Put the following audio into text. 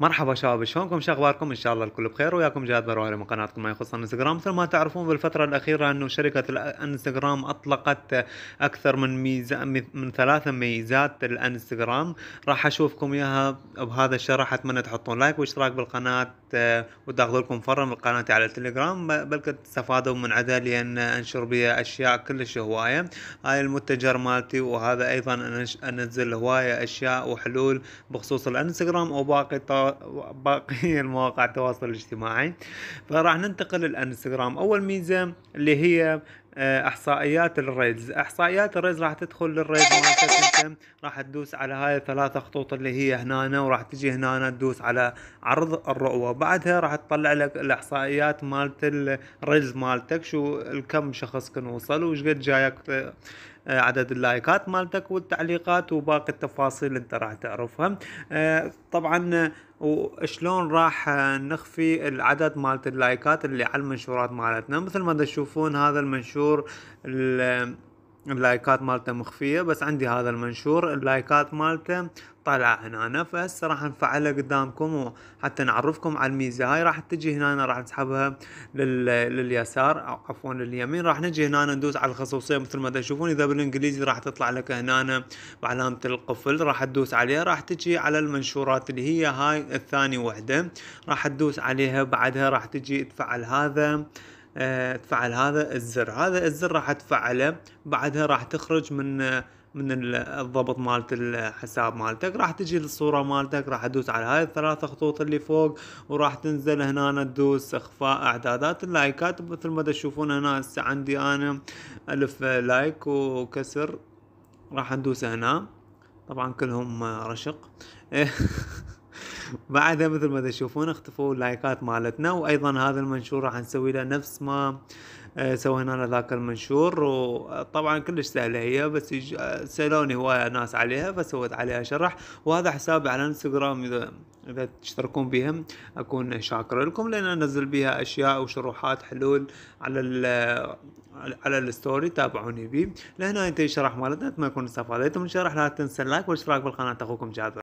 مرحبا شباب شلونكم شو اخباركم ان شاء الله الكل بخير وياكم جاد بروري من قناتكم ما يخص انستغرام مثل ما تعرفون بالفتره الاخيره انه شركه الانستغرام اطلقت اكثر من ميزة من ثلاثه ميزات الانستغرام راح اشوفكم اياها بهذا الشرح اتمنى تحطون لايك واشتراك بالقناه آه، وتاخذوا لكم فرع من قناتي على التليجرام بلكي تستفادوا من عدا لان انشر بها اشياء كلش هوايه هاي المتجر مالتي وهذا ايضا انزل هوايه اشياء وحلول بخصوص الانستغرام وباقي باقي المواقع التواصل الاجتماعي فراح ننتقل للانستغرام اول ميزه اللي هي آه، احصائيات الريدز احصائيات الريدز راح تدخل للريد مالتك انت راح تدوس على هاي الثلاثة خطوط اللي هي هنا وراح تجي هنا تدوس على عرض الرؤوة بعدها راح تطلع لك الاحصائيات مالت الريدز مالتك شو الكم شخص كان وصل وش قد جايك آه، عدد اللايكات مالتك والتعليقات وباقي التفاصيل انت راح تعرفها آه، طبعا وشلون راح نخفي العدد مالت اللايكات اللي على المنشورات مالتنا مثل ما تشوفون هذا المنشور المنشور اللايكات مالته مخفية بس عندي هذا المنشور اللايكات مالته طالعة هنا نفس راح نفعله قدامكم وحتى نعرفكم على الميزة هاي راح تجي هنا راح نسحبها لل... لليسار او عفوا لليمين راح نجي هنا ندوس على الخصوصية مثل ما تشوفون اذا بالانجليزي راح تطلع لك هنا بعلامة القفل راح تدوس عليها راح تجي على المنشورات اللي هي هاي الثاني وحدة راح تدوس عليها بعدها راح تجي تفعل هذا آه، تفعل هذا الزر هذا الزر راح تفعله بعدها راح تخرج من من الضبط مالت الحساب مالتك راح تجي الصورة مالتك راح تدوس على هاي الثلاثة خطوط اللي فوق وراح تنزل هنا تدوس اخفاء اعدادات اللايكات مثل ما تشوفون هنا هسه عندي انا الف لايك وكسر راح ندوس هنا طبعا كلهم رشق بعدها مثل ما تشوفون اختفوا اللايكات مالتنا وايضا هذا المنشور راح نسوي له نفس ما آه، سوينا له ذاك المنشور وطبعا كلش سهله هي بس آه، سالوني هوايه ناس عليها فسويت عليها شرح وهذا حسابي على انستغرام اذا اذا تشتركون بهم اكون شاكر لكم لان انزل بها اشياء وشروحات حلول على ال على الستوري تابعوني بيه لهنا انتهي الشرح مالتنا اتمنى يكون استفادتم من الشرح لا تنسى اللايك والاشتراك بالقناه اخوكم جابر